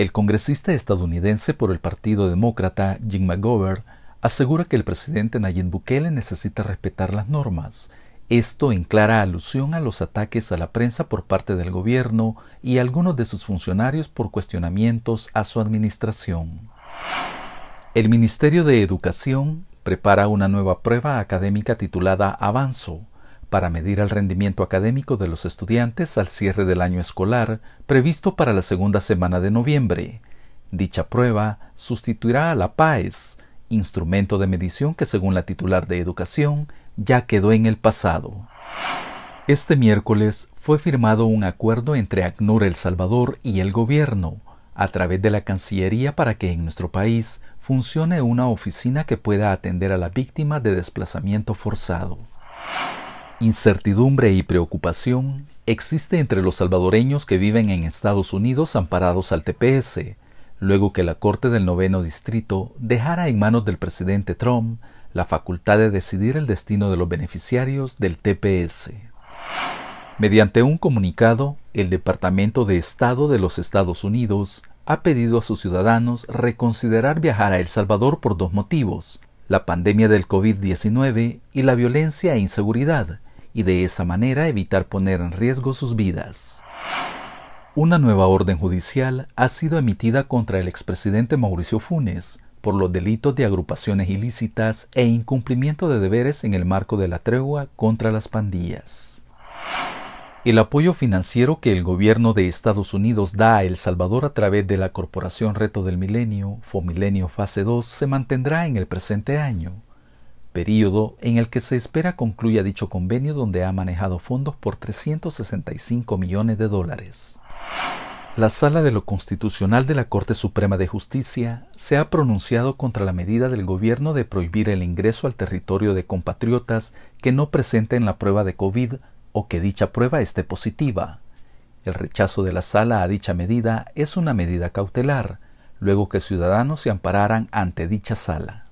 El congresista estadounidense por el Partido Demócrata, Jim McGovern, asegura que el presidente Nayib Bukele necesita respetar las normas, esto en clara alusión a los ataques a la prensa por parte del gobierno y algunos de sus funcionarios por cuestionamientos a su administración. El Ministerio de Educación prepara una nueva prueba académica titulada Avanzo, para medir el rendimiento académico de los estudiantes al cierre del año escolar previsto para la segunda semana de noviembre. Dicha prueba sustituirá a la PAES, instrumento de medición que según la titular de Educación ya quedó en el pasado. Este miércoles fue firmado un acuerdo entre ACNUR El Salvador y el gobierno, a través de la Cancillería para que en nuestro país funcione una oficina que pueda atender a la víctima de desplazamiento forzado. Incertidumbre y preocupación existe entre los salvadoreños que viven en Estados Unidos amparados al TPS, luego que la Corte del Noveno Distrito dejara en manos del presidente Trump la facultad de decidir el destino de los beneficiarios del TPS. Mediante un comunicado, el Departamento de Estado de los Estados Unidos ha pedido a sus ciudadanos reconsiderar viajar a El Salvador por dos motivos, la pandemia del COVID-19 y la violencia e inseguridad, y de esa manera evitar poner en riesgo sus vidas. Una nueva orden judicial ha sido emitida contra el expresidente Mauricio Funes por los delitos de agrupaciones ilícitas e incumplimiento de deberes en el marco de la tregua contra las pandillas. El apoyo financiero que el gobierno de Estados Unidos da a El Salvador a través de la Corporación Reto del Milenio, Fomilenio Fase 2, se mantendrá en el presente año, periodo en el que se espera concluya dicho convenio donde ha manejado fondos por 365 millones de dólares. La Sala de lo Constitucional de la Corte Suprema de Justicia se ha pronunciado contra la medida del gobierno de prohibir el ingreso al territorio de compatriotas que no presenten la prueba de COVID o que dicha prueba esté positiva. El rechazo de la Sala a dicha medida es una medida cautelar, luego que ciudadanos se ampararan ante dicha Sala.